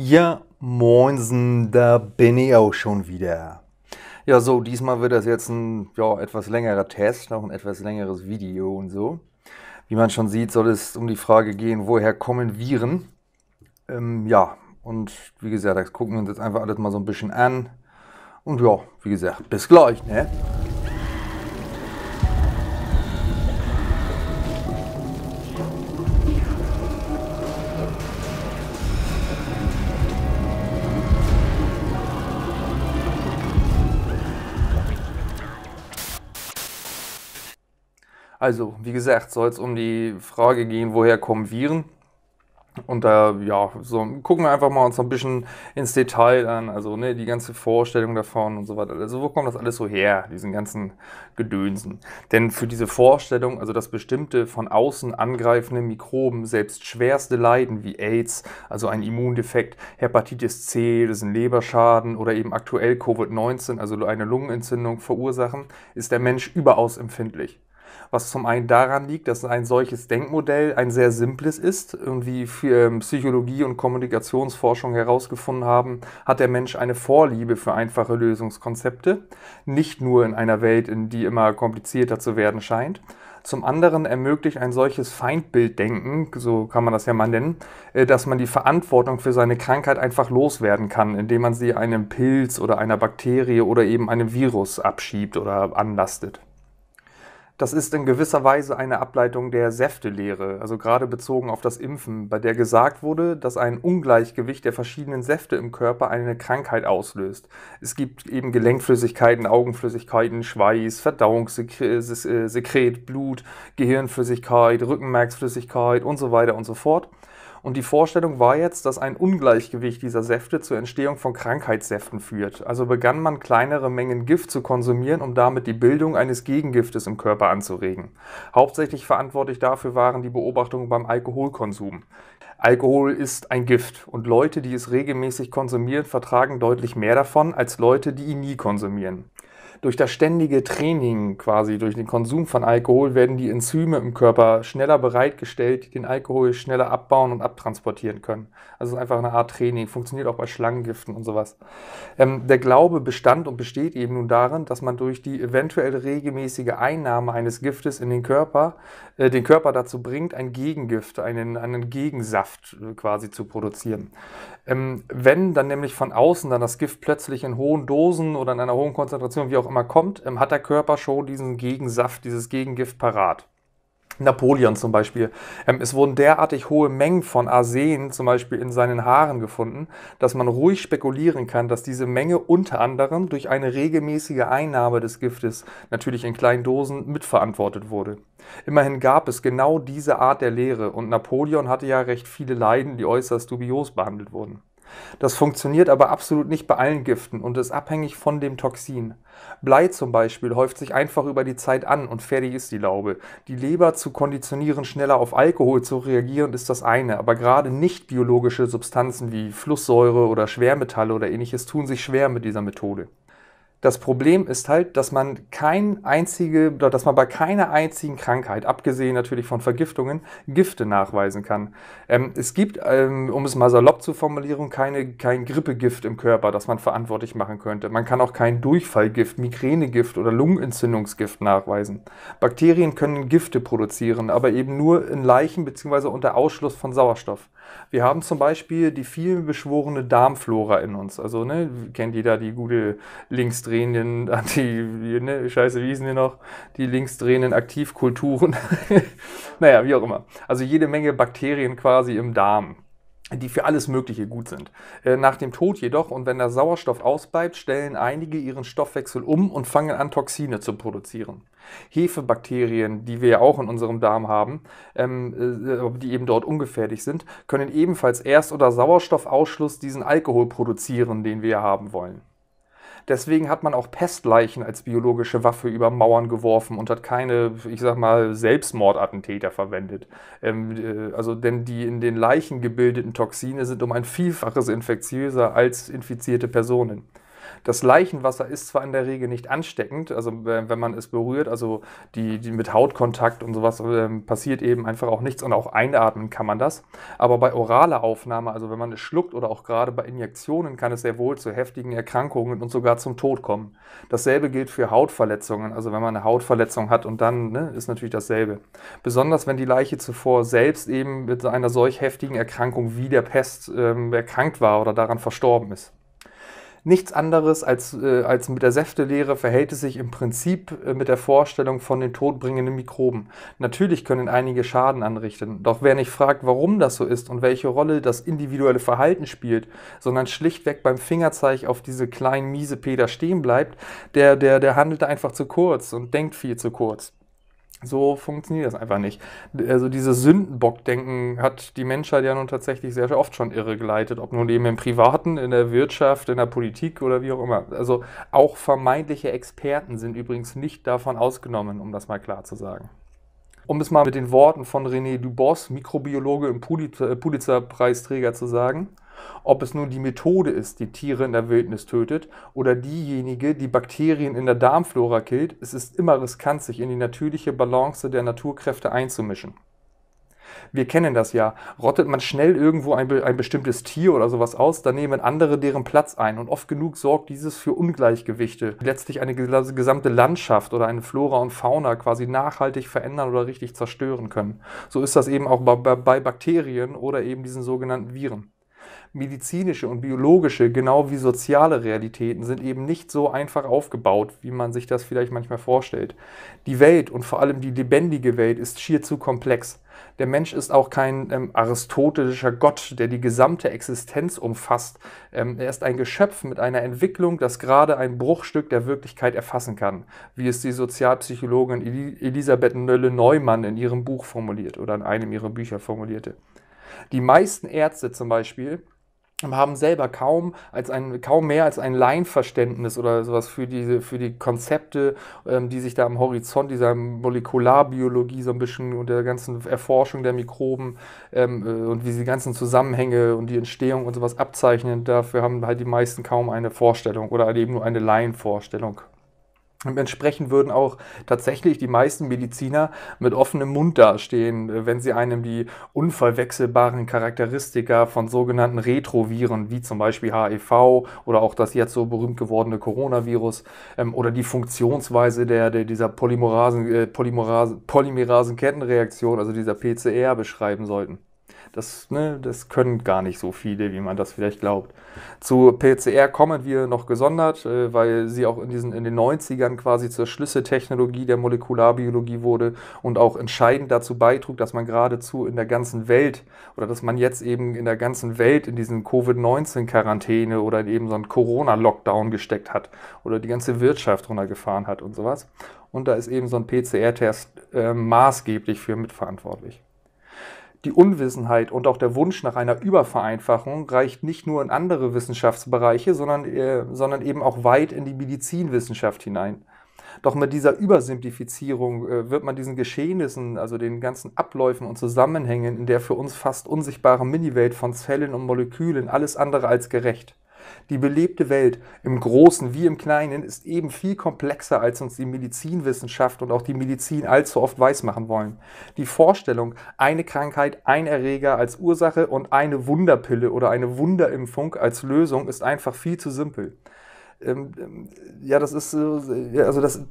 Ja, moinsen, da bin ich auch schon wieder. Ja, so, diesmal wird das jetzt ein ja, etwas längerer Test, noch ein etwas längeres Video und so. Wie man schon sieht, soll es um die Frage gehen, woher kommen Viren? Ähm, ja, und wie gesagt, das gucken wir uns jetzt einfach alles mal so ein bisschen an. Und ja, wie gesagt, bis gleich, ne? Also, wie gesagt, soll es um die Frage gehen, woher kommen Viren? Und da, ja, so, gucken wir einfach mal uns ein bisschen ins Detail an, also ne, die ganze Vorstellung davon und so weiter. Also, wo kommt das alles so her, diesen ganzen Gedönsen? Denn für diese Vorstellung, also dass bestimmte von außen angreifende Mikroben selbst schwerste Leiden wie AIDS, also ein Immundefekt, Hepatitis C, das ist ein Leberschaden oder eben aktuell Covid-19, also eine Lungenentzündung verursachen, ist der Mensch überaus empfindlich was zum einen daran liegt, dass ein solches Denkmodell ein sehr simples ist. Irgendwie für ähm, Psychologie und Kommunikationsforschung herausgefunden haben, hat der Mensch eine Vorliebe für einfache Lösungskonzepte, nicht nur in einer Welt, in die immer komplizierter zu werden scheint. Zum anderen ermöglicht ein solches Feindbilddenken, so kann man das ja mal nennen, äh, dass man die Verantwortung für seine Krankheit einfach loswerden kann, indem man sie einem Pilz oder einer Bakterie oder eben einem Virus abschiebt oder anlastet. Das ist in gewisser Weise eine Ableitung der Säftelehre, also gerade bezogen auf das Impfen, bei der gesagt wurde, dass ein Ungleichgewicht der verschiedenen Säfte im Körper eine Krankheit auslöst. Es gibt eben Gelenkflüssigkeiten, Augenflüssigkeiten, Schweiß, Verdauungssekret, äh, Blut, Gehirnflüssigkeit, Rückenmerksflüssigkeit und so weiter und so fort. Und die Vorstellung war jetzt, dass ein Ungleichgewicht dieser Säfte zur Entstehung von Krankheitssäften führt. Also begann man kleinere Mengen Gift zu konsumieren, um damit die Bildung eines Gegengiftes im Körper anzuregen. Hauptsächlich verantwortlich dafür waren die Beobachtungen beim Alkoholkonsum. Alkohol ist ein Gift und Leute, die es regelmäßig konsumieren, vertragen deutlich mehr davon als Leute, die ihn nie konsumieren durch das ständige Training quasi, durch den Konsum von Alkohol, werden die Enzyme im Körper schneller bereitgestellt, die den Alkohol schneller abbauen und abtransportieren können. Also es ist einfach eine Art Training, funktioniert auch bei Schlangengiften und sowas. Ähm, der Glaube bestand und besteht eben nun darin, dass man durch die eventuell regelmäßige Einnahme eines Giftes in den Körper äh, den Körper dazu bringt, ein Gegengift, einen, einen Gegensaft äh, quasi zu produzieren. Ähm, wenn dann nämlich von außen dann das Gift plötzlich in hohen Dosen oder in einer hohen Konzentration, wie auch immer, kommt, ähm, hat der Körper schon diesen Gegensaft, dieses Gegengift parat. Napoleon zum Beispiel. Ähm, es wurden derartig hohe Mengen von Arsen zum Beispiel in seinen Haaren gefunden, dass man ruhig spekulieren kann, dass diese Menge unter anderem durch eine regelmäßige Einnahme des Giftes, natürlich in kleinen Dosen, mitverantwortet wurde. Immerhin gab es genau diese Art der Lehre und Napoleon hatte ja recht viele Leiden, die äußerst dubios behandelt wurden. Das funktioniert aber absolut nicht bei allen Giften und ist abhängig von dem Toxin. Blei zum Beispiel häuft sich einfach über die Zeit an und fertig ist die Laube. Die Leber zu konditionieren, schneller auf Alkohol zu reagieren, ist das eine, aber gerade nicht biologische Substanzen wie Flusssäure oder Schwermetalle oder ähnliches tun sich schwer mit dieser Methode. Das Problem ist halt, dass man kein einzige, dass man bei keiner einzigen Krankheit, abgesehen natürlich von Vergiftungen, Gifte nachweisen kann. Ähm, es gibt, ähm, um es mal salopp zu formulieren, keine, kein Grippegift im Körper, das man verantwortlich machen könnte. Man kann auch kein Durchfallgift, Migränegift oder Lungenentzündungsgift nachweisen. Bakterien können Gifte produzieren, aber eben nur in Leichen bzw. unter Ausschluss von Sauerstoff. Wir haben zum Beispiel die vielbeschworene Darmflora in uns. Also, ne, kennt jeder die gute linksdrehenden, die, ne, scheiße, wie hießen die noch? Die linksdrehenden Aktivkulturen. naja, wie auch immer. Also jede Menge Bakterien quasi im Darm die für alles Mögliche gut sind. Äh, nach dem Tod jedoch und wenn der Sauerstoff ausbleibt, stellen einige ihren Stoffwechsel um und fangen an, Toxine zu produzieren. Hefebakterien, die wir ja auch in unserem Darm haben, ähm, äh, die eben dort ungefährlich sind, können ebenfalls erst oder Sauerstoffausschluss diesen Alkohol produzieren, den wir haben wollen. Deswegen hat man auch Pestleichen als biologische Waffe über Mauern geworfen und hat keine, ich sag mal, Selbstmordattentäter verwendet. Ähm, äh, also, denn die in den Leichen gebildeten Toxine sind um ein Vielfaches infektiöser als infizierte Personen. Das Leichenwasser ist zwar in der Regel nicht ansteckend, also wenn man es berührt, also die, die mit Hautkontakt und sowas äh, passiert eben einfach auch nichts und auch einatmen kann man das. Aber bei oraler Aufnahme, also wenn man es schluckt oder auch gerade bei Injektionen, kann es sehr wohl zu heftigen Erkrankungen und sogar zum Tod kommen. Dasselbe gilt für Hautverletzungen, also wenn man eine Hautverletzung hat und dann ne, ist natürlich dasselbe. Besonders wenn die Leiche zuvor selbst eben mit einer solch heftigen Erkrankung wie der Pest ähm, erkrankt war oder daran verstorben ist. Nichts anderes als, äh, als mit der Säftelehre verhält es sich im Prinzip äh, mit der Vorstellung von den todbringenden Mikroben. Natürlich können einige Schaden anrichten, doch wer nicht fragt, warum das so ist und welche Rolle das individuelle Verhalten spielt, sondern schlichtweg beim Fingerzeig auf diese kleinen miese Peter stehen bleibt, der, der, der handelt einfach zu kurz und denkt viel zu kurz. So funktioniert das einfach nicht. Also dieses Sündenbockdenken hat die Menschheit ja nun tatsächlich sehr oft schon irregeleitet, ob nun eben im Privaten, in der Wirtschaft, in der Politik oder wie auch immer. Also auch vermeintliche Experten sind übrigens nicht davon ausgenommen, um das mal klar zu sagen. Um es mal mit den Worten von René Dubos, Mikrobiologe und Pulitzer-Preisträger zu sagen, ob es nun die Methode ist, die Tiere in der Wildnis tötet, oder diejenige, die Bakterien in der Darmflora killt, es ist immer riskant, sich in die natürliche Balance der Naturkräfte einzumischen. Wir kennen das ja. Rottet man schnell irgendwo ein, ein, bestimmtes Tier oder sowas aus, dann nehmen andere deren Platz ein. Und oft genug sorgt dieses für Ungleichgewichte, die letztlich eine gesamte Landschaft oder eine Flora und Fauna quasi nachhaltig verändern oder richtig zerstören können. So ist das eben auch bei, bei Bakterien oder eben diesen sogenannten Viren medizinische und biologische, genau wie soziale Realitäten sind eben nicht so einfach aufgebaut, wie man sich das vielleicht manchmal vorstellt. Die Welt und vor allem die lebendige Welt ist schier zu komplex. Der Mensch ist auch kein ähm, aristotelischer Gott, der die gesamte Existenz umfasst. Ähm, er ist ein Geschöpf mit einer Entwicklung, das gerade ein Bruchstück der Wirklichkeit erfassen kann, wie es die Sozialpsychologin Elisabeth Nölle-Neumann in ihrem Buch formuliert oder in einem ihrer Bücher formulierte. Die meisten Ärzte zum Beispiel haben selber kaum als ein kaum mehr als ein Laienverständnis oder sowas für diese für die Konzepte, ähm, die sich da am Horizont dieser Molekularbiologie so ein bisschen und der ganzen Erforschung der Mikroben ähm, äh, und wie sie die ganzen Zusammenhänge und die Entstehung und sowas abzeichnen, dafür haben halt die meisten kaum eine Vorstellung oder eben nur eine Laienvorstellung entsprechend würden auch tatsächlich die meisten Mediziner mit offenem Mund dastehen, wenn sie einem die unverwechselbaren Charakteristika von sogenannten Retroviren, wie zum Beispiel HIV e oder auch das jetzt so berühmt gewordene Coronavirus ähm, oder die Funktionsweise der, der dieser Polymerasen, äh, Polymerasen, Polymerasenkettenreaktion, also dieser PCR, beschreiben sollten. Das, ne, das können gar nicht so viele, wie man das vielleicht glaubt. Zu PCR kommen wir noch gesondert, äh, weil sie auch in, diesen, in den 90ern quasi zur Schlüsseltechnologie der Molekularbiologie wurde und auch entscheidend dazu beitrug, dass man geradezu in der ganzen Welt oder dass man jetzt eben in der ganzen Welt in diesen Covid-19-Quarantäne oder in eben so einen Corona-Lockdown gesteckt hat oder die ganze Wirtschaft runtergefahren hat und sowas. Und da ist eben so ein PCR-Test äh, maßgeblich für mitverantwortlich. Die Unwissenheit und auch der Wunsch nach einer Übervereinfachung reicht nicht nur in andere Wissenschaftsbereiche, sondern, äh, sondern eben auch weit in die Medizinwissenschaft hinein. Doch mit dieser Übersimplifizierung äh, wird man diesen Geschehnissen, also den ganzen Abläufen und Zusammenhängen in der für uns fast unsichtbaren Miniwelt von Zellen und Molekülen alles andere als gerecht. Die belebte Welt, im Großen wie im Kleinen, ist eben viel komplexer, als uns die Medizinwissenschaft und auch die Medizin allzu oft weismachen wollen. Die Vorstellung, eine Krankheit, ein Erreger als Ursache und eine Wunderpille oder eine Wunderimpfung als Lösung ist einfach viel zu simpel. Ähm, ähm, ja, das ist so, also das,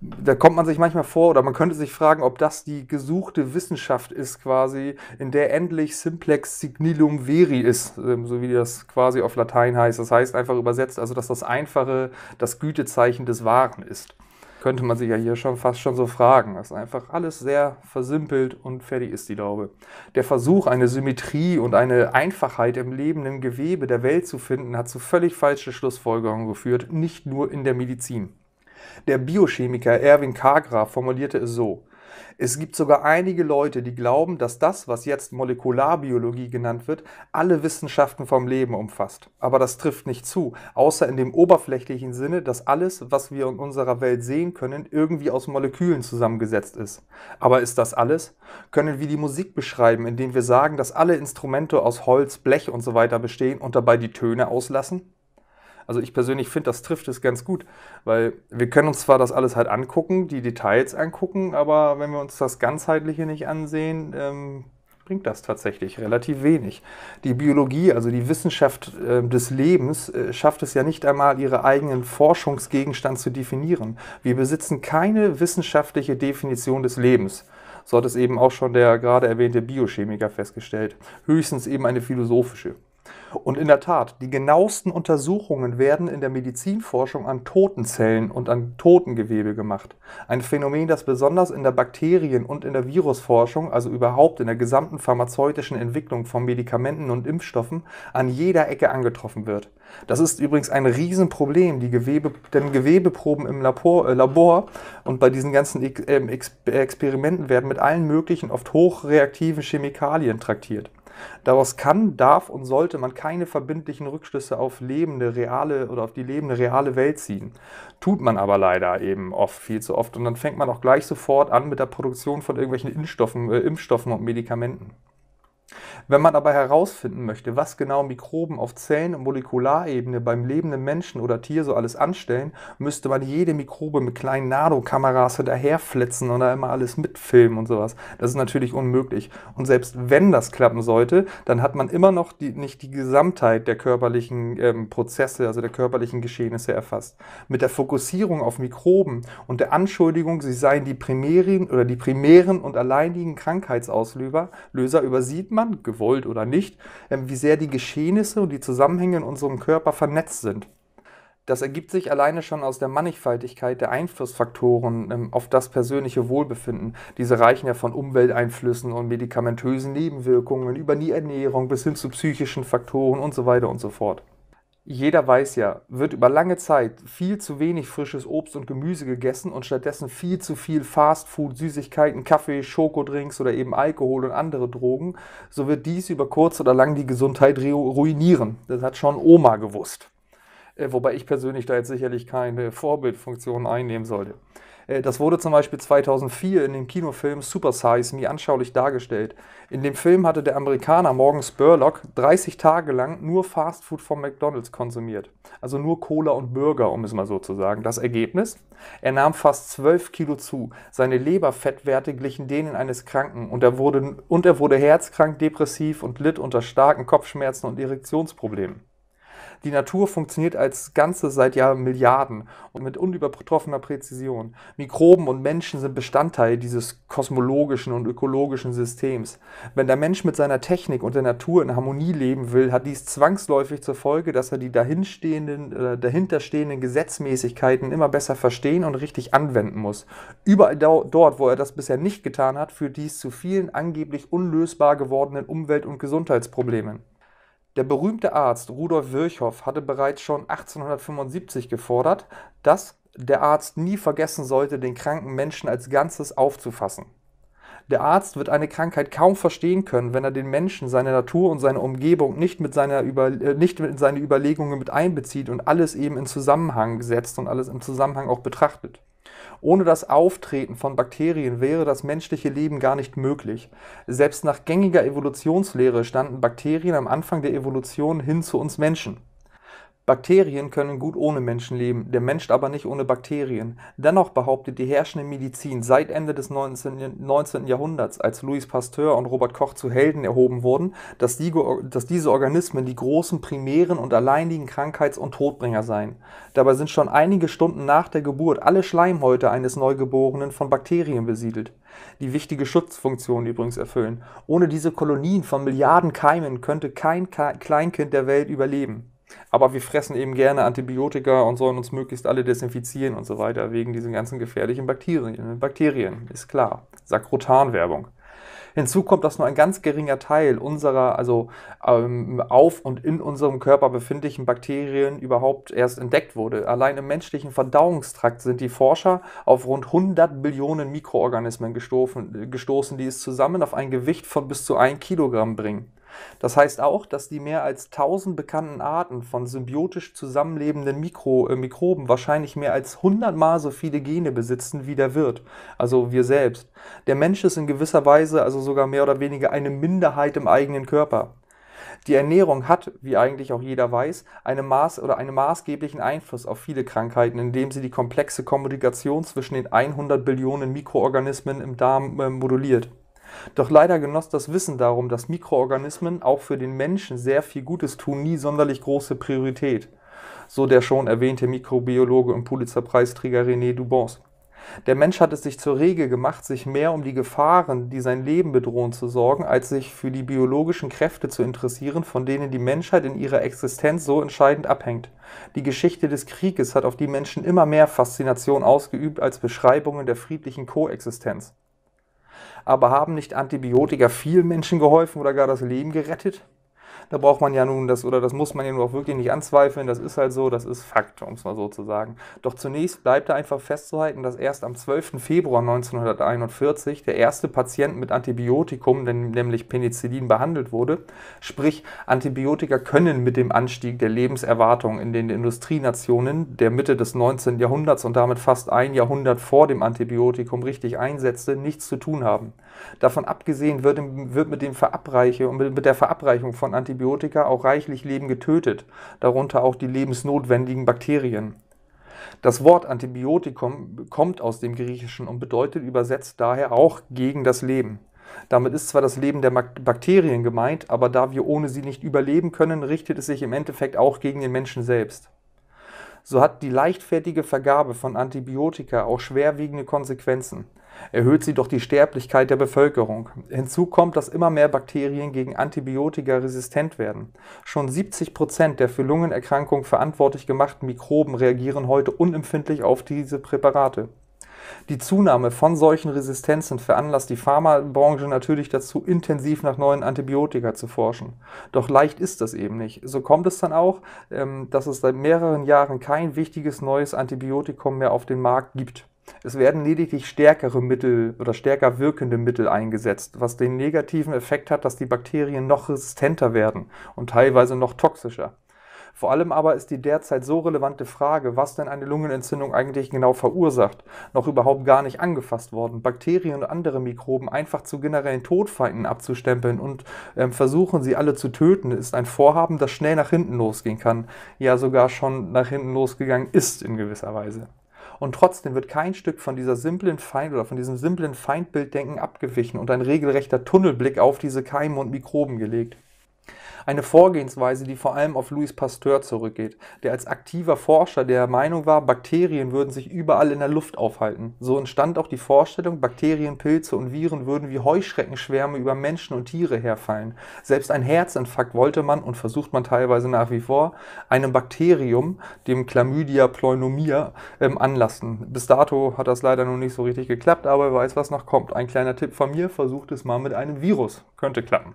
da kommt man sich manchmal vor oder man könnte sich fragen, ob das die gesuchte Wissenschaft ist quasi, in der endlich Simplex Signilum Veri ist, ähm, so wie das quasi auf Latein heißt. Das heißt einfach übersetzt, also dass das Einfache das Gütezeichen des Wahren ist könnte man sich ja hier schon fast schon so fragen. Das ist einfach alles sehr versimpelt und fertig ist die Laube. Der Versuch, eine Symmetrie und eine Einfachheit im lebenden Gewebe der Welt zu finden, hat zu völlig falschen Schlussfolgerungen geführt, nicht nur in der Medizin. Der Biochemiker Erwin Kagra formulierte es so: es gibt sogar einige Leute, die glauben, dass das, was jetzt Molekularbiologie genannt wird, alle Wissenschaften vom Leben umfasst. Aber das trifft nicht zu, außer in dem oberflächlichen Sinne, dass alles, was wir in unserer Welt sehen können, irgendwie aus Molekülen zusammengesetzt ist. Aber ist das alles? Können wir die Musik beschreiben, indem wir sagen, dass alle Instrumente aus Holz, Blech und so weiter bestehen und dabei die Töne auslassen? Also ich persönlich finde, das trifft es ganz gut, weil wir können uns zwar das alles halt angucken, die Details angucken, aber wenn wir uns das Ganzheitliche nicht ansehen, ähm, bringt das tatsächlich relativ wenig. Die Biologie, also die Wissenschaft äh, des Lebens, äh, schafft es ja nicht einmal, ihre eigenen Forschungsgegenstand zu definieren. Wir besitzen keine wissenschaftliche Definition des Lebens. So hat es eben auch schon der gerade erwähnte Biochemiker festgestellt. Höchstens eben eine philosophische. Und in der Tat, die genauesten Untersuchungen werden in der Medizinforschung an Totenzellen und an Totengewebe gemacht. Ein Phänomen, das besonders in der Bakterien- und in der Virusforschung, also überhaupt in der gesamten pharmazeutischen Entwicklung von Medikamenten und Impfstoffen, an jeder Ecke angetroffen wird. Das ist übrigens ein Riesenproblem, die Gewebe, denn Gewebeproben im Labor, äh, Labor und bei diesen ganzen Ex äh, Experimenten werden mit allen möglichen, oft hochreaktiven Chemikalien traktiert. Daraus kann, darf und sollte man keine verbindlichen Rückschlüsse auf lebende, reale oder auf die lebende, reale Welt ziehen. Tut man aber leider eben oft, viel zu oft. Und dann fängt man auch gleich sofort an mit der Produktion von irgendwelchen äh, Impfstoffen und Medikamenten. Wenn man aber herausfinden möchte, was genau Mikroben auf Zellen- und Molekularebene beim lebenden Menschen oder Tier so alles anstellen, müsste man jede Mikrobe mit kleinen Nanokameras hinterherflitzen und da immer alles mitfilmen und sowas. Das ist natürlich unmöglich. Und selbst wenn das klappen sollte, dann hat man immer noch die, nicht die Gesamtheit der körperlichen ähm, Prozesse, also der körperlichen Geschehnisse erfasst. Mit der Fokussierung auf Mikroben und der Anschuldigung, sie seien die primären oder die primären und alleinigen Krankheitsauslöser, übersieht man man, gewollt oder nicht, ähm, wie sehr die Geschehnisse und die Zusammenhänge in unserem Körper vernetzt sind. Das ergibt sich alleine schon aus der Mannigfaltigkeit der Einflussfaktoren ähm, auf das persönliche Wohlbefinden. Diese reichen ja von Umwelteinflüssen und medikamentösen Nebenwirkungen über die Ernährung bis hin zu psychischen Faktoren und so weiter und so fort jeder weiß ja, wird über lange Zeit viel zu wenig frisches Obst und Gemüse gegessen und stattdessen viel zu viel Fastfood, Süßigkeiten, Kaffee, Schokodrinks oder eben Alkohol und andere Drogen, so wird dies über kurz oder lang die Gesundheit ruinieren. Das hat schon Oma gewusst. Äh, wobei ich persönlich da jetzt sicherlich keine Vorbildfunktion einnehmen sollte. Äh, das wurde zum Beispiel 2004 in dem Kinofilm Super Size Me anschaulich dargestellt. In dem Film hatte der Amerikaner Morgan Spurlock 30 Tage lang nur Fastfood von McDonald's konsumiert. Also nur Cola und Burger, um es mal so zu sagen. Das Ergebnis? Er nahm fast 12 Kilo zu. Seine Leberfettwerte glichen denen eines Kranken und er wurde, und er wurde herzkrank, depressiv und litt unter starken Kopfschmerzen und Erektionsproblemen. Die Natur funktioniert als Ganzes seit Jahr Milliarden und mit unübertroffener Präzision. Mikroben und Menschen sind Bestandteil dieses kosmologischen und ökologischen Systems. Wenn der Mensch mit seiner Technik und der Natur in Harmonie leben will, hat dies zwangsläufig zur Folge, dass er die dahinstehenden, äh, dahinterstehenden Gesetzmäßigkeiten immer besser verstehen und richtig anwenden muss. Überall dort, wo er das bisher nicht getan hat, führt dies zu vielen angeblich unlösbar gewordenen Umwelt- und Gesundheitsproblemen. Der berühmte Arzt Rudolf Virchow hatte bereits schon 1875 gefordert, dass der Arzt nie vergessen sollte, den kranken Menschen als Ganzes aufzufassen. Der Arzt wird eine Krankheit kaum verstehen können, wenn er den Menschen, seine Natur und seine Umgebung nicht mit, seiner Über äh, nicht mit seine Überlegungen mit einbezieht und alles eben in Zusammenhang setzt und alles im Zusammenhang auch betrachtet. Ohne das Auftreten von Bakterien wäre das menschliche Leben gar nicht möglich. Selbst nach gängiger Evolutionslehre standen Bakterien am Anfang der Evolution hin zu uns Menschen. Bakterien können gut ohne Menschen leben, der Mensch aber nicht ohne Bakterien. Dennoch behauptet die herrschende Medizin seit Ende des 19, Jahrhunderts, als Louis Pasteur und Robert Koch zu Helden erhoben wurden, dass, die, dass diese Organismen die großen primären und alleinigen Krankheits- und Todbringer seien. Dabei sind schon einige Stunden nach der Geburt alle Schleimhäute eines Neugeborenen von Bakterien besiedelt, die wichtige Schutzfunktionen übrigens erfüllen. Ohne diese Kolonien von Milliarden Keimen könnte kein Kleinkind der Welt überleben. Aber wir fressen eben gerne Antibiotika und sollen uns möglichst alle desinfizieren und so weiter, wegen diesen ganzen gefährlichen Bakterien. Bakterien, ist klar. Sakrotanwerbung. Hinzu kommt, dass nur ein ganz geringer Teil unserer, also ähm, auf und in unserem Körper befindlichen Bakterien überhaupt erst entdeckt wurde. Allein im menschlichen Verdauungstrakt sind die Forscher auf rund 100 Billionen Mikroorganismen gestoßen, gestoßen die es zusammen auf ein Gewicht von bis zu 1 Kilogramm bringen. Das heißt auch, dass die mehr als 1000 bekannten Arten von symbiotisch zusammenlebenden Mikro, äh, Mikroben wahrscheinlich mehr als 100 Mal so viele Gene besitzen wie der Wirt, also wir selbst. Der Mensch ist in gewisser Weise also sogar mehr oder weniger eine Minderheit im eigenen Körper. Die Ernährung hat, wie eigentlich auch jeder weiß, eine Maß oder einen maßgeblichen Einfluss auf viele Krankheiten, indem sie die komplexe Kommunikation zwischen den 100 Billionen Mikroorganismen im Darm äh, moduliert. Doch leider genoss das Wissen darum, dass Mikroorganismen auch für den Menschen sehr viel Gutes tun, nie sonderlich große Priorität. So der schon erwähnte Mikrobiologe und Pulitzerpreisträger René Dubons. Der Mensch hat es sich zur Regel gemacht, sich mehr um die Gefahren, die sein Leben bedrohen, zu sorgen, als sich für die biologischen Kräfte zu interessieren, von denen die Menschheit in ihrer Existenz so entscheidend abhängt. Die Geschichte des Krieges hat auf die Menschen immer mehr Faszination ausgeübt als Beschreibungen der friedlichen Koexistenz aber haben nicht Antibiotika vielen Menschen geholfen oder gar das Leben gerettet? Da braucht man ja nun das, oder das muss man ja nun auch wirklich nicht anzweifeln. Das ist halt so, das ist Fakt, um es mal so zu sagen. Doch zunächst bleibt da einfach festzuhalten, dass erst am 12. Februar 1941 der erste Patient mit Antibiotikum, nämlich Penicillin, behandelt wurde. Sprich, Antibiotika können mit dem Anstieg der Lebenserwartung in den Industrienationen der Mitte des 19. Jahrhunderts und damit fast ein Jahrhundert vor dem Antibiotikum richtig einsetzte, nichts zu tun haben. Davon abgesehen wird, wird mit, dem Verabreiche, mit der Verabreichung von Antibiotika Antibiotika auch reichlich Leben getötet, darunter auch die lebensnotwendigen Bakterien. Das Wort Antibiotikum kommt aus dem Griechischen und bedeutet übersetzt daher auch gegen das Leben. Damit ist zwar das Leben der Bakterien gemeint, aber da wir ohne sie nicht überleben können, richtet es sich im Endeffekt auch gegen den Menschen selbst. So hat die leichtfertige Vergabe von Antibiotika auch schwerwiegende Konsequenzen erhöht sie doch die Sterblichkeit der Bevölkerung. Hinzu kommt, dass immer mehr Bakterien gegen Antibiotika resistent werden. Schon 70 Prozent der für Lungenerkrankungen verantwortlich gemachten Mikroben reagieren heute unempfindlich auf diese Präparate. Die Zunahme von solchen Resistenzen veranlasst die Pharmabranche natürlich dazu, intensiv nach neuen Antibiotika zu forschen. Doch leicht ist das eben nicht. So kommt es dann auch, ähm, dass es seit mehreren Jahren kein wichtiges neues Antibiotikum mehr auf dem Markt gibt. Es werden lediglich stärkere Mittel oder stärker wirkende Mittel eingesetzt, was den negativen Effekt hat, dass die Bakterien noch resistenter werden und teilweise noch toxischer. Vor allem aber ist die derzeit so relevante Frage, was denn eine Lungenentzündung eigentlich genau verursacht, noch überhaupt gar nicht angefasst worden. Bakterien und andere Mikroben einfach zu generellen Todfeinden abzustempeln und ähm, versuchen, sie alle zu töten, ist ein Vorhaben, das schnell nach hinten losgehen kann. Ja, sogar schon nach hinten losgegangen ist in gewisser Weise. Und trotzdem wird kein Stück von dieser simplen Feind oder von diesem simplen Feindbilddenken abgewichen und ein regelrechter Tunnelblick auf diese Keime und Mikroben gelegt. Eine Vorgehensweise, die vor allem auf Louis Pasteur zurückgeht, der als aktiver Forscher der Meinung war, Bakterien würden sich überall in der Luft aufhalten. So entstand auch die Vorstellung, Bakterien, Pilze und Viren würden wie Heuschreckenschwärme über Menschen und Tiere herfallen. Selbst ein Herzinfarkt wollte man und versucht man teilweise nach wie vor, einem Bakterium, dem Chlamydia pneumonia, ähm, anlassen. Bis dato hat das leider noch nicht so richtig geklappt, aber wer weiß, was noch kommt. Ein kleiner Tipp von mir, versucht es mal mit einem Virus. Könnte klappen.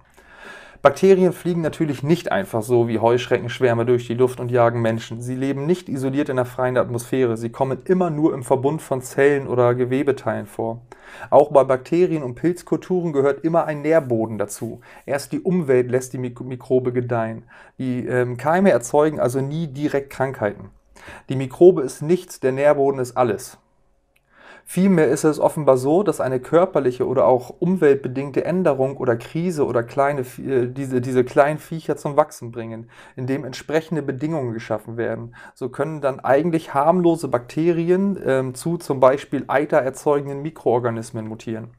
Bakterien fliegen natürlich nicht einfach so wie Heuschreckenschwärme durch die Luft und jagen Menschen. Sie leben nicht isoliert in der freien Atmosphäre. Sie kommen immer nur im Verbund von Zellen oder Gewebeteilen vor. Auch bei Bakterien und Pilzkulturen gehört immer ein Nährboden dazu. Erst die Umwelt lässt die Mikrobe gedeihen. Die ähm, Keime erzeugen also nie direkt Krankheiten. Die Mikrobe ist nichts, der Nährboden ist alles. Vielmehr ist es offenbar so, dass eine körperliche oder auch umweltbedingte Änderung oder Krise oder kleine, äh, diese, diese kleinen Viecher zum Wachsen bringen, indem entsprechende Bedingungen geschaffen werden. So können dann eigentlich harmlose Bakterien äh, zu zum Beispiel Eiter erzeugenden Mikroorganismen mutieren.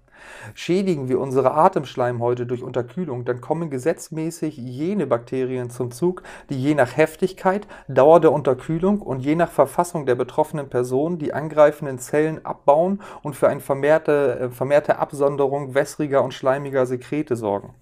Schädigen wir unsere Atemschleimhäute durch Unterkühlung, dann kommen gesetzmäßig jene Bakterien zum Zug, die je nach Heftigkeit, Dauer der Unterkühlung und je nach Verfassung der betroffenen Person die angreifenden Zellen abbauen und für eine vermehrte, äh, vermehrte Absonderung wässriger und schleimiger Sekrete sorgen.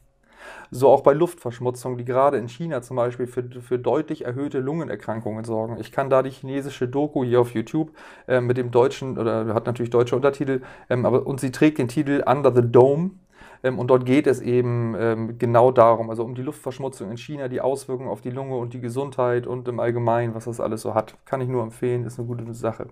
So auch bei Luftverschmutzung, die gerade in China zum Beispiel für, für deutlich erhöhte Lungenerkrankungen sorgen. Ich kann da die chinesische Doku hier auf YouTube äh, mit dem deutschen, oder hat natürlich deutsche Untertitel, ähm, aber, und sie trägt den Titel Under the Dome ähm, und dort geht es eben ähm, genau darum, also um die Luftverschmutzung in China, die Auswirkungen auf die Lunge und die Gesundheit und im Allgemeinen, was das alles so hat. Kann ich nur empfehlen, ist eine gute Sache.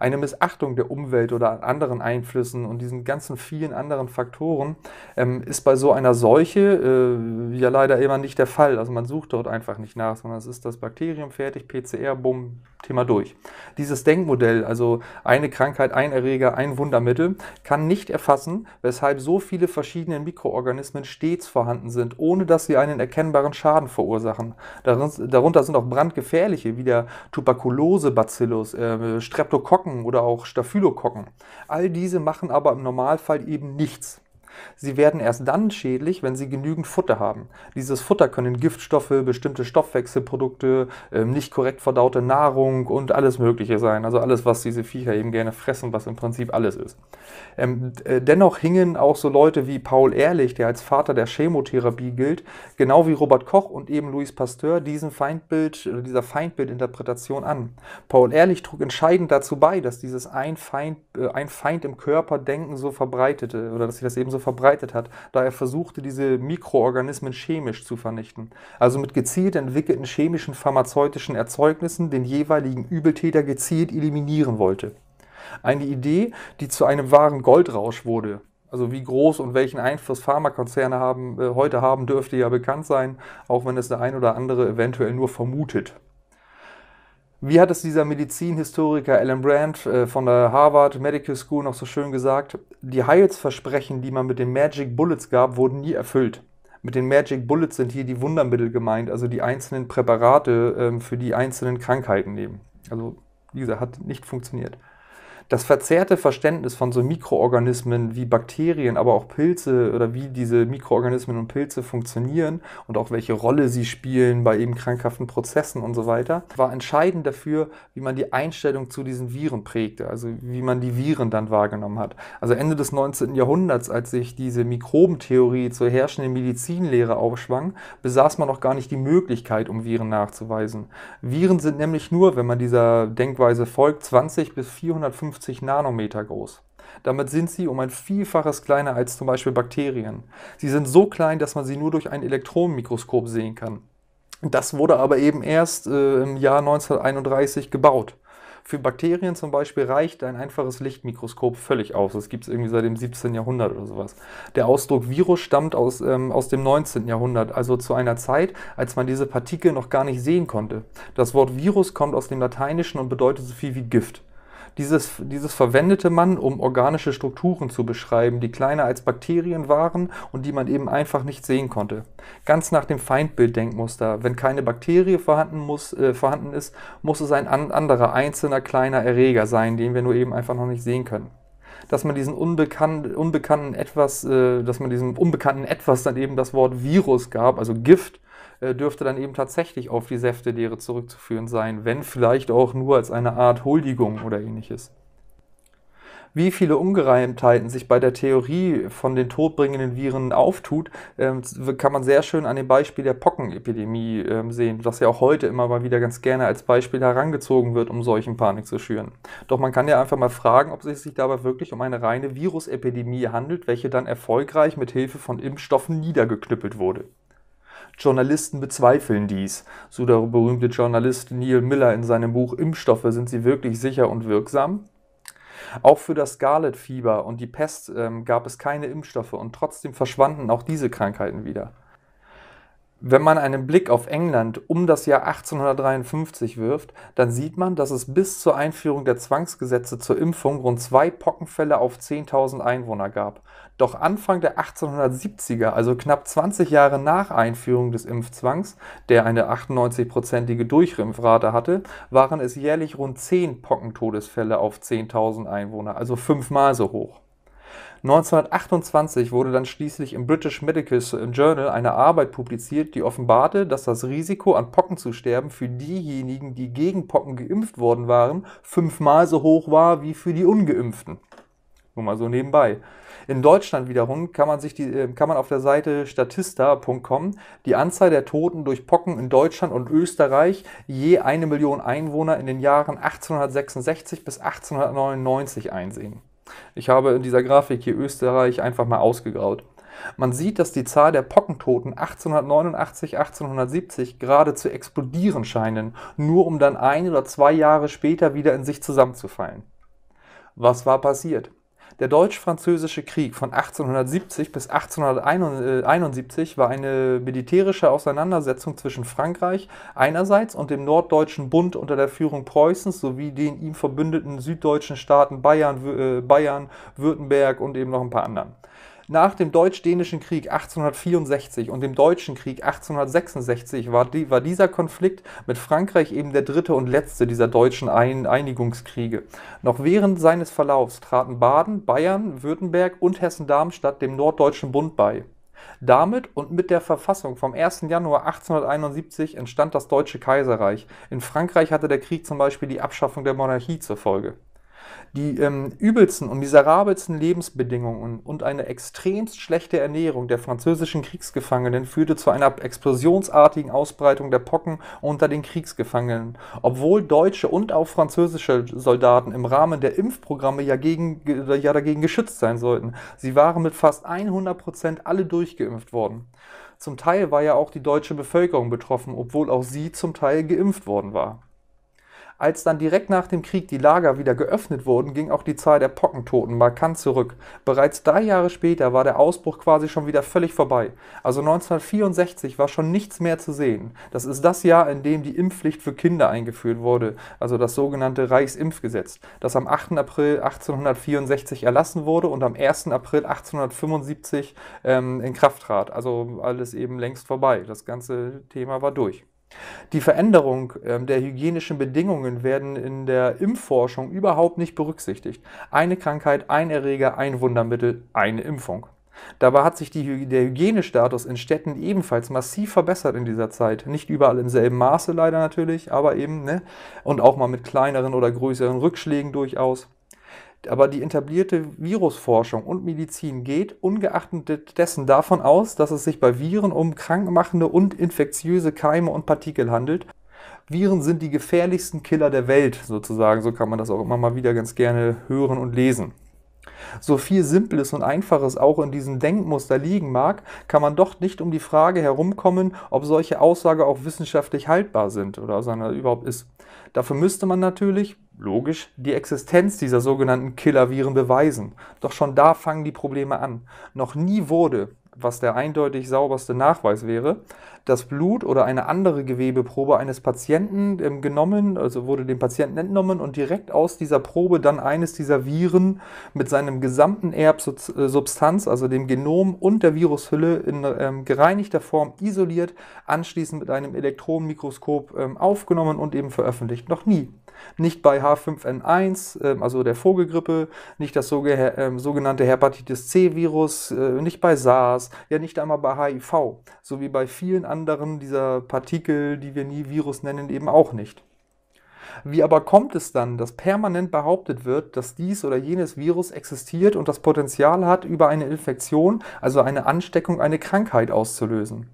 Eine Missachtung der Umwelt oder anderen Einflüssen und diesen ganzen vielen anderen Faktoren ähm, ist bei so einer Seuche äh, ja leider immer nicht der Fall. Also man sucht dort einfach nicht nach, sondern es ist das Bakterium fertig, PCR, bumm, Thema durch. Dieses Denkmodell, also eine Krankheit, ein Erreger, ein Wundermittel, kann nicht erfassen, weshalb so viele verschiedene verschiedenen Mikroorganismen stets vorhanden sind, ohne dass sie einen erkennbaren Schaden verursachen. Darunter sind auch brandgefährliche wie der Tuberkulose-Bacillus, äh, Streptokokken oder auch Staphylokokken. All diese machen aber im Normalfall eben nichts. Sie werden erst dann schädlich, wenn sie genügend Futter haben. Dieses Futter können Giftstoffe, bestimmte Stoffwechselprodukte, ähm, nicht korrekt verdaute Nahrung und alles Mögliche sein. Also alles, was diese Viecher eben gerne fressen, was im Prinzip alles ist. Ähm, äh, dennoch hingen auch so Leute wie Paul Ehrlich, der als Vater der Chemotherapie gilt, genau wie Robert Koch und eben Louis Pasteur diesem Feindbild, äh, dieser Feindbildinterpretation an. Paul Ehrlich trug entscheidend dazu bei, dass dieses ein Feind, äh, ein Feind im Körper denken so verbreitete oder dass sich das eben so verbreitet hat, da er versuchte, diese Mikroorganismen chemisch zu vernichten. Also mit gezielt entwickelten chemischen pharmazeutischen Erzeugnissen den jeweiligen Übeltäter gezielt eliminieren wollte. Eine Idee, die zu einem wahren Goldrausch wurde. Also wie groß und welchen Einfluss Pharmakonzerne haben, äh, heute haben, dürfte ja bekannt sein, auch wenn es der ein oder andere eventuell nur vermutet. Wie hat es dieser Medizinhistoriker Alan Brandt äh, von der Harvard Medical School noch so schön gesagt? Die Heilsversprechen, die man mit den Magic Bullets gab, wurden nie erfüllt. Mit den Magic Bullets sind hier die Wundermittel gemeint, also die einzelnen Präparate ähm, für die einzelnen Krankheiten nehmen. Also, wie gesagt, hat nicht funktioniert das verzerrte Verständnis von so Mikroorganismen wie Bakterien, aber auch Pilze oder wie diese Mikroorganismen und Pilze funktionieren und auch welche Rolle sie spielen bei eben krankhaften Prozessen und so weiter, war entscheidend dafür, wie man die Einstellung zu diesen Viren prägte, also wie man die Viren dann wahrgenommen hat. Also Ende des 19. Jahrhunderts, als sich diese Mikrobentheorie zur herrschenden Medizinlehre aufschwang, besaß man noch gar nicht die Möglichkeit, um Viren nachzuweisen. Viren sind nämlich nur, wenn man dieser Denkweise folgt, 20 bis 450 50 Nanometer groß. Damit sind sie um ein Vielfaches kleiner als zum Beispiel Bakterien. Sie sind so klein, dass man sie nur durch ein Elektronenmikroskop sehen kann. Das wurde aber eben erst äh, im Jahr 1931 gebaut. Für Bakterien zum Beispiel reicht ein einfaches Lichtmikroskop völlig aus. Das gibt es irgendwie seit dem 17. Jahrhundert oder sowas. Der Ausdruck Virus stammt aus, ähm, aus dem 19. Jahrhundert, also zu einer Zeit, als man diese Partikel noch gar nicht sehen konnte. Das Wort Virus kommt aus dem Lateinischen und bedeutet so viel wie Gift. Dieses, dieses verwendete man, um organische Strukturen zu beschreiben, die kleiner als Bakterien waren und die man eben einfach nicht sehen konnte. Ganz nach dem Feindbilddenkmuster. Wenn keine Bakterie vorhanden, muss, äh, vorhanden ist, muss es ein anderer, einzelner kleiner Erreger sein, den wir nur eben einfach noch nicht sehen können dass man diesen unbekannten, unbekannten etwas, äh, dass man diesem unbekannten etwas dann eben das Wort Virus gab, also Gift, äh, dürfte dann eben tatsächlich auf die Säftelehre zurückzuführen sein, wenn vielleicht auch nur als eine Art Huldigung oder ähnliches wie viele Ungereimtheiten sich bei der Theorie von den todbringenden Viren auftut, ähm, kann man sehr schön an dem Beispiel der Pockenepidemie ähm, sehen, das ja auch heute immer mal wieder ganz gerne als Beispiel herangezogen wird, um solchen Panik zu schüren. Doch man kann ja einfach mal fragen, ob es sich dabei wirklich um eine reine Virusepidemie handelt, welche dann erfolgreich mit Hilfe von Impfstoffen niedergeknüppelt wurde. Journalisten bezweifeln dies, so der berühmte Journalist Neil Miller in seinem Buch Impfstoffe sind sie wirklich sicher und wirksam. Auch für das Scarlet-Fieber und die Pest ähm, gab es keine Impfstoffe und trotzdem verschwanden auch diese Krankheiten wieder. Wenn man einen Blick auf England um das Jahr 1853 wirft, dann sieht man, dass es bis zur Einführung der Zwangsgesetze zur Impfung rund zwei Pockenfälle auf 10.000 Einwohner gab doch Anfang der 1870er, also knapp 20 Jahre nach Einführung des Impfzwangs, der eine 98-prozentige Durchimpfrate hatte, waren es jährlich rund 10 Pockentodesfälle auf 10.000 Einwohner, also fünfmal so hoch. 1928 wurde dann schließlich im British Medical Journal eine Arbeit publiziert, die offenbarte, dass das Risiko an Pocken zu sterben für diejenigen, die gegen Pocken geimpft worden waren, fünfmal so hoch war wie für die ungeimpften. Nur mal so nebenbei. In Deutschland wiederum kann man, sich die, äh, kann man auf der Seite statista.com die Anzahl der Toten durch Pocken in Deutschland und Österreich je eine Million Einwohner in den Jahren 1866 bis 1899 einsehen. Ich habe in dieser Grafik hier Österreich einfach mal ausgegraut. Man sieht, dass die Zahl der Pockentoten 1889, 1870 gerade zu explodieren scheinen, nur um dann ein oder zwei Jahre später wieder in sich zusammenzufallen. Was war passiert? Der Deutsch-Französische Krieg von 1870 bis 1871 war eine militärische Auseinandersetzung zwischen Frankreich einerseits und dem Norddeutschen Bund unter der Führung Preußens sowie den ihm verbündeten süddeutschen Staaten Bayern, äh, Bayern Württemberg und eben noch ein paar anderen nach dem deutsch-dänischen Krieg 1864 und dem deutschen Krieg 1866 war, die, war dieser Konflikt mit Frankreich eben der dritte und letzte dieser deutschen Ein Einigungskriege. Noch während seines Verlaufs traten Baden, Bayern, Württemberg und Hessen-Darmstadt dem Norddeutschen Bund bei. Damit und mit der Verfassung vom 1. Januar 1871 entstand das Deutsche Kaiserreich. In Frankreich hatte der Krieg zum Beispiel die Abschaffung der Monarchie zur Folge die ähm, übelsten und miserabelsten Lebensbedingungen und eine extremst schlechte Ernährung der französischen Kriegsgefangenen führte zu einer explosionsartigen Ausbreitung der Pocken unter den Kriegsgefangenen, obwohl deutsche und auch französische Soldaten im Rahmen der Impfprogramme ja, gegen, ja dagegen geschützt sein sollten. Sie waren mit fast 100 Prozent alle durchgeimpft worden. Zum Teil war ja auch die deutsche Bevölkerung betroffen, obwohl auch sie zum Teil geimpft worden war. Als dann direkt nach dem Krieg die Lager wieder geöffnet wurden, ging auch die Zahl der Pockentoten markant zurück. Bereits drei Jahre später war der Ausbruch quasi schon wieder völlig vorbei. Also 1964 war schon nichts mehr zu sehen. Das ist das Jahr, in dem die Impfpflicht für Kinder eingeführt wurde, also das sogenannte Reichsimpfgesetz, das am 8. April 1864 erlassen wurde und am 1. April 1875 ähm, in Kraft trat. Also alles eben längst vorbei. Das ganze Thema war durch. Die Veränderung ähm, der hygienischen Bedingungen werden in der Impfforschung überhaupt nicht berücksichtigt. Eine Krankheit, ein Erreger, ein Wundermittel, eine Impfung. Dabei hat sich die, der Hygienestatus in Städten ebenfalls massiv verbessert in dieser Zeit. Nicht überall im selben Maße leider natürlich, aber eben, ne? Und auch mal mit kleineren oder größeren Rückschlägen durchaus. Aber die etablierte Virusforschung und Medizin geht ungeachtet dessen davon aus, dass es sich bei Viren um krankmachende und infektiöse Keime und Partikel handelt. Viren sind die gefährlichsten Killer der Welt, sozusagen. So kann man das auch immer mal wieder ganz gerne hören und lesen. So viel Simples und Einfaches auch in diesem Denkmuster liegen mag, kann man doch nicht um die Frage herumkommen, ob solche Aussagen auch wissenschaftlich haltbar sind oder überhaupt ist. Dafür müsste man natürlich, logisch die Existenz dieser sogenannten Killer-Viren beweisen. Doch schon da fangen die Probleme an. Noch nie wurde, was der eindeutig sauberste Nachweis wäre, das Blut oder eine andere Gewebeprobe eines Patienten ähm, genommen, also wurde dem Patienten entnommen und direkt aus dieser Probe dann eines dieser Viren mit seinem gesamten Erbsubstanz, also dem Genom und der Virushülle in ähm, gereinigter Form isoliert, anschließend mit einem Elektronenmikroskop ähm, aufgenommen und eben veröffentlicht. Noch nie nicht bei H5N1, ähm, also der Vogelgrippe, nicht das äh, ähm, sogenannte Hepatitis C-Virus, äh, nicht bei SARS, ja nicht einmal bei HIV, sowie bei vielen anderen dieser Partikel, die wir nie Virus nennen, eben auch nicht. Wie aber kommt es dann, dass permanent behauptet wird, dass dies oder jenes Virus existiert und das Potenzial hat, über eine Infektion, also eine Ansteckung, eine Krankheit auszulösen?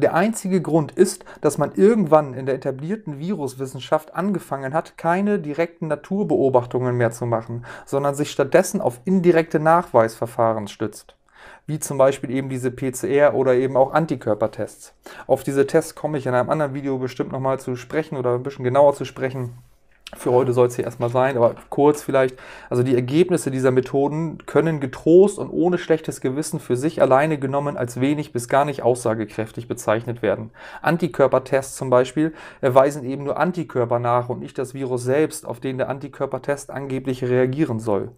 Der einzige Grund ist, dass man irgendwann in der etablierten Viruswissenschaft angefangen hat, keine direkten Naturbeobachtungen mehr zu machen, sondern sich stattdessen auf indirekte Nachweisverfahren stützt wie zum Beispiel eben diese PCR oder eben auch Antikörpertests. Auf diese Tests komme ich in einem anderen Video bestimmt nochmal zu sprechen oder ein bisschen genauer zu sprechen. Für heute soll es hier erstmal sein, aber kurz vielleicht. Also die Ergebnisse dieser Methoden können getrost und ohne schlechtes Gewissen für sich alleine genommen als wenig bis gar nicht aussagekräftig bezeichnet werden. Antikörpertests zum Beispiel erweisen eben nur Antikörper nach und nicht das Virus selbst, auf den der Antikörpertest angeblich reagieren soll.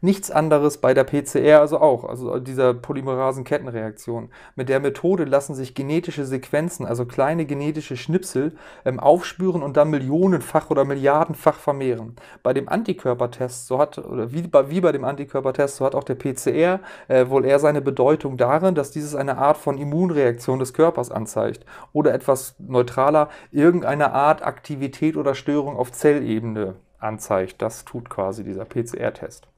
Nichts anderes bei der PCR also auch, also dieser Polymerasenkettenreaktion. Mit der Methode lassen sich genetische Sequenzen, also kleine genetische Schnipsel, ähm, aufspüren und dann millionenfach oder milliardenfach vermehren. Bei dem Antikörpertest, so hat, oder wie bei, wie bei dem Antikörpertest, so hat auch der PCR äh, wohl eher seine Bedeutung darin, dass dieses eine Art von Immunreaktion des Körpers anzeigt. Oder etwas neutraler, irgendeine Art Aktivität oder Störung auf Zellebene anzeigt. Das tut quasi dieser PCR-Test.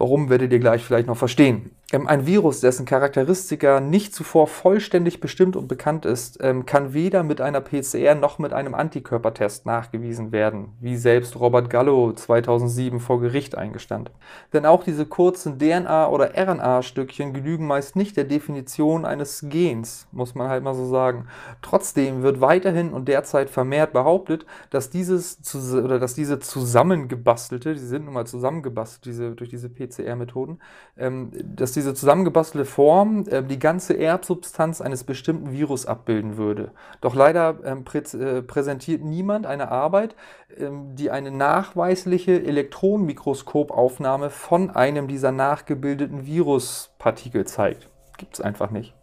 Warum werdet ihr gleich vielleicht noch verstehen. Ähm, ein Virus, dessen Charakteristika nicht zuvor vollständig bestimmt und bekannt ist, ähm, kann weder mit einer PCR noch mit einem Antikörpertest nachgewiesen werden, wie selbst Robert Gallo 2007 vor Gericht eingestand. Denn auch diese kurzen DNA- oder RNA-Stückchen genügen meist nicht der Definition eines Gens, muss man halt mal so sagen. Trotzdem wird weiterhin und derzeit vermehrt behauptet, dass dieses oder dass diese zusammengebastelte, die sind nun mal zusammengebastelt diese, durch diese PCR-Methoden, ähm, dass die diese zusammengebastelte Form äh, die ganze Erbsubstanz eines bestimmten Virus abbilden würde. Doch leider ähm, prä äh, präsentiert niemand eine Arbeit, ähm, die eine nachweisliche Elektronenmikroskopaufnahme von einem dieser nachgebildeten Viruspartikel zeigt. Gibt es einfach nicht.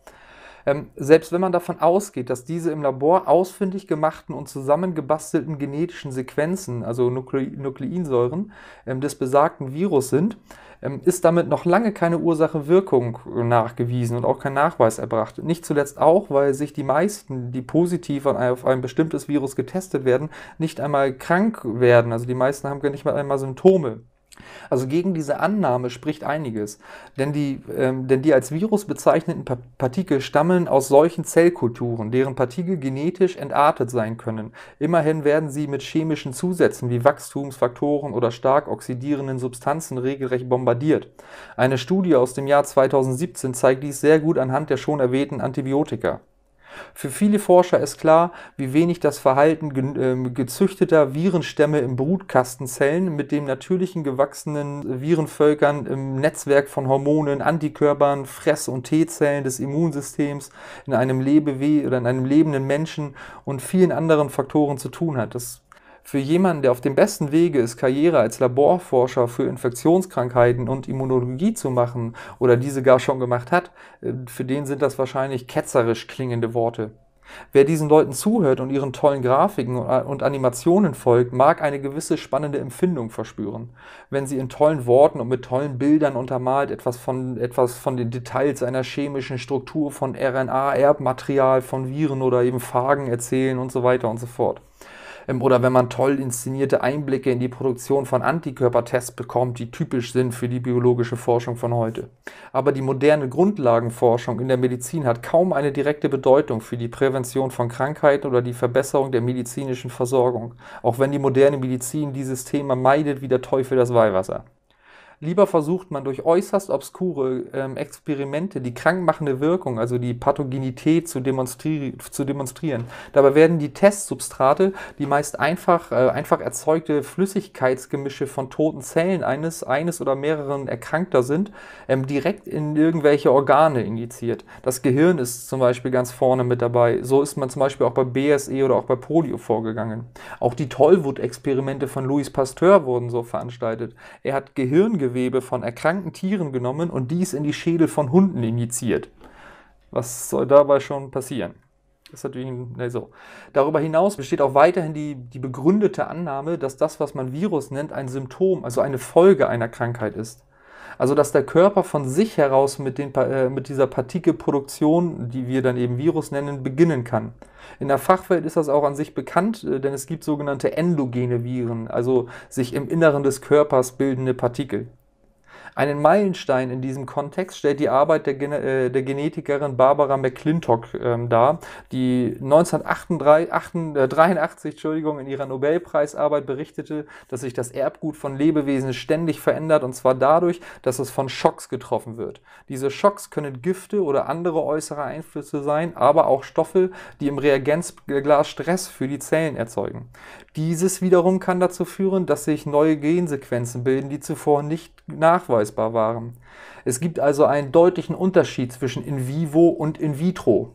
Ähm, selbst wenn man davon ausgeht, dass diese im Labor ausfindig gemachten und zusammengebastelten genetischen Sequenzen, also Nukle Nukleinsäuren ähm, des besagten Virus sind, ähm, ist damit noch lange keine Ursache-Wirkung äh, nachgewiesen und auch kein Nachweis erbracht. Nicht zuletzt auch, weil sich die meisten, die positiv auf ein bestimmtes Virus getestet werden, nicht einmal krank werden. Also die meisten haben gar nicht mal einmal Symptome. Also gegen diese Annahme spricht einiges, denn die, ähm, denn die als Virus bezeichneten Partikel stammen aus solchen Zellkulturen, deren Partikel genetisch entartet sein können. Immerhin werden sie mit chemischen Zusätzen wie Wachstumsfaktoren oder stark oxidierenden Substanzen regelrecht bombardiert. Eine Studie aus dem Jahr 2017 zeigt dies sehr gut anhand der schon erwähnten Antibiotika. Für viele Forscher ist klar, wie wenig das Verhalten ge ähm, gezüchteter Virenstämme im Brutkastenzellen mit dem natürlichen gewachsenen Virenvölkern im Netzwerk von Hormonen, Antikörpern, Fress- und T-Zellen des Immunsystems in einem Lebeweh oder in einem lebenden Menschen und vielen anderen Faktoren zu tun hat. Das für jemanden, der auf dem besten Wege ist, Karriere als Laborforscher für Infektionskrankheiten und Immunologie zu machen oder diese gar schon gemacht hat, äh, für den sind das wahrscheinlich ketzerisch klingende Worte. Wer diesen Leuten zuhört und ihren tollen Grafiken äh, und Animationen folgt, mag eine gewisse spannende Empfindung verspüren, wenn sie in tollen Worten und mit tollen Bildern untermalt etwas von, etwas von den Details einer chemischen Struktur von RNA, Erbmaterial, von Viren oder eben Phagen erzählen und so weiter und so fort. Ähm, oder wenn man toll inszenierte Einblicke in die Produktion von Antikörpertests bekommt, die typisch sind für die biologische Forschung von heute. Aber die moderne Grundlagenforschung in der Medizin hat kaum eine direkte Bedeutung für die Prävention von Krankheiten oder die Verbesserung der medizinischen Versorgung, auch wenn die moderne Medizin dieses Thema meidet wie der Teufel das Weihwasser. Lieber versucht man durch äußerst obskure ähm, Experimente die krankmachende Wirkung, also die Pathogenität zu, demonstri zu, demonstrieren. Dabei werden die Testsubstrate, die meist einfach, äh, einfach erzeugte Flüssigkeitsgemische von toten Zellen eines, eines oder mehreren Erkrankter sind, ähm, direkt in irgendwelche Organe injiziert. Das Gehirn ist zum Beispiel ganz vorne mit dabei. So ist man zum Beispiel auch bei BSE oder auch bei Polio vorgegangen. Auch die Tollwut-Experimente von Louis Pasteur wurden so veranstaltet. Er hat Gehirn Bindegewebe von erkrankten Tieren genommen und dies in die Schädel von Hunden injiziert. Was soll dabei schon passieren? Das ist natürlich ne, so. Darüber hinaus besteht auch weiterhin die, die begründete Annahme, dass das, was man Virus nennt, ein Symptom, also eine Folge einer Krankheit ist. Also dass der Körper von sich heraus mit, den, äh, mit dieser Partikelproduktion, die wir dann eben Virus nennen, beginnen kann. In der Fachwelt ist das auch an sich bekannt, äh, denn es gibt sogenannte endogene Viren, also sich im Inneren des Körpers bildende Partikel. Einen Meilenstein in diesem Kontext stellt die Arbeit der, Gene äh, der Genetikerin Barbara McClintock ähm, dar, die 1983 Entschuldigung, in ihrer Nobelpreisarbeit berichtete, dass sich das Erbgut von Lebewesen ständig verändert und zwar dadurch, dass es von Schocks getroffen wird. Diese Schocks können Gifte oder andere äußere Einflüsse sein, aber auch Stoffe, die im Reagenzglas Stress für die Zellen erzeugen. Dieses wiederum kann dazu führen, dass sich neue Gensequenzen bilden, die zuvor nicht nachweisen nachweisbar waren. Es gibt also einen deutlichen Unterschied zwischen in vivo und in vitro.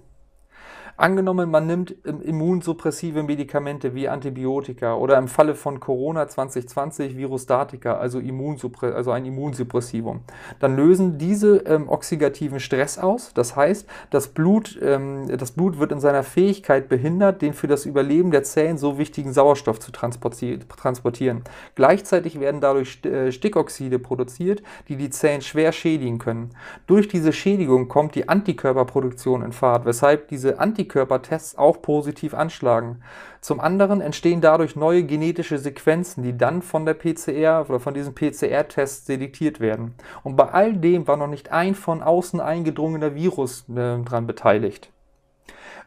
Angenommen, man nimmt immunsuppressive Medikamente wie Antibiotika oder im Falle von Corona 2020 Virustatika, also, also ein Immunsuppressivum, dann lösen diese ähm, oxidativen Stress aus. Das heißt, das Blut, ähm, das Blut wird in seiner Fähigkeit behindert, den für das Überleben der Zellen so wichtigen Sauerstoff zu transportieren. Gleichzeitig werden dadurch äh, Stickoxide produziert, die die Zellen schwer schädigen können. Durch diese Schädigung kommt die Antikörperproduktion in Fahrt, weshalb diese Antikörperproduktion Antikörpertests auch positiv anschlagen. Zum anderen entstehen dadurch neue genetische Sequenzen, die dann von der PCR oder von diesen PCR-Tests selektiert werden. Und bei all dem war noch nicht ein von außen eingedrungener Virus äh, dran beteiligt.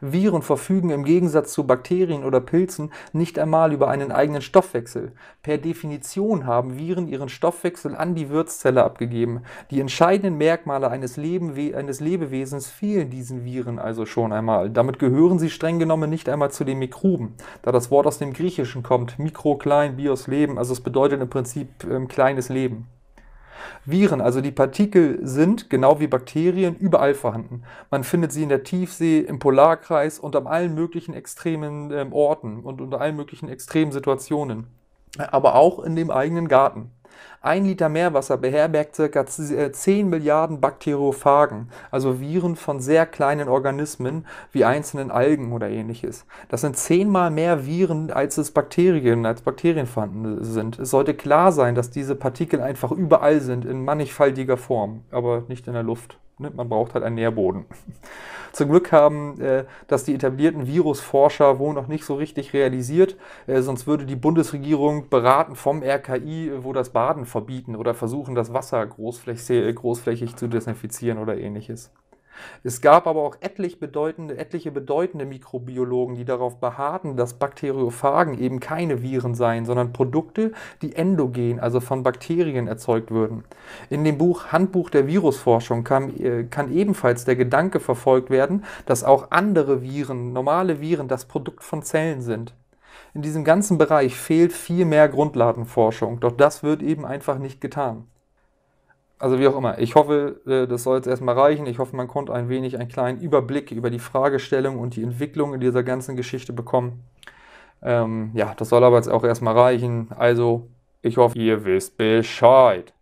Viren verfügen im Gegensatz zu Bakterien oder Pilzen nicht einmal über einen eigenen Stoffwechsel. Per Definition haben Viren ihren Stoffwechsel an die Wirtszelle abgegeben. Die entscheidenden Merkmale eines, Leben, eines Lebewesens fehlen diesen Viren also schon einmal. Damit gehören sie streng genommen nicht einmal zu den Mikroben, da das Wort aus dem Griechischen kommt. Mikro, klein, bios, Leben. Also es bedeutet im Prinzip ähm, kleines Leben. Viren, also die Partikel, sind genau wie Bakterien überall vorhanden. Man findet sie in der Tiefsee, im Polarkreis und an allen möglichen extremen ähm, Orten und unter allen möglichen extremen Situationen. Aber auch in dem eigenen Garten. Ein Liter Meerwasser beherbergt ca. 10 äh, Milliarden Bakteriophagen, also Viren von sehr kleinen Organismen wie einzelnen Algen oder ähnliches. Das sind zehnmal mehr Viren, als es Bakterien, als Bakterien vorhanden sind. Es sollte klar sein, dass diese Partikel einfach überall sind, in mannigfaltiger Form, aber nicht in der Luft. Ne? Man braucht halt einen Nährboden. Zum Glück haben äh, das die etablierten Virusforscher wohl noch nicht so richtig realisiert, äh, sonst würde die Bundesregierung beraten vom RKI, äh, wo das Baden verbieten oder versuchen, das Wasser großflächig, äh, großflächig zu desinfizieren oder ähnliches. Es gab aber auch etlich bedeutende, etliche bedeutende Mikrobiologen, die darauf beharrten, dass Bakteriophagen eben keine Viren seien, sondern Produkte, die endogen, also von Bakterien erzeugt würden. In dem Buch Handbuch der Virusforschung kam, äh, kann ebenfalls der Gedanke verfolgt werden, dass auch andere Viren, normale Viren, das Produkt von Zellen sind. In diesem ganzen Bereich fehlt viel mehr Grundlagenforschung, doch das wird eben einfach nicht getan also wie auch immer, ich hoffe, äh, das soll jetzt erstmal reichen. Ich hoffe, man konnte ein wenig einen kleinen Überblick über die Fragestellung und die Entwicklung in dieser ganzen Geschichte bekommen. Ähm, ja, das soll aber jetzt auch erstmal reichen. Also, ich hoffe, ihr wisst Bescheid.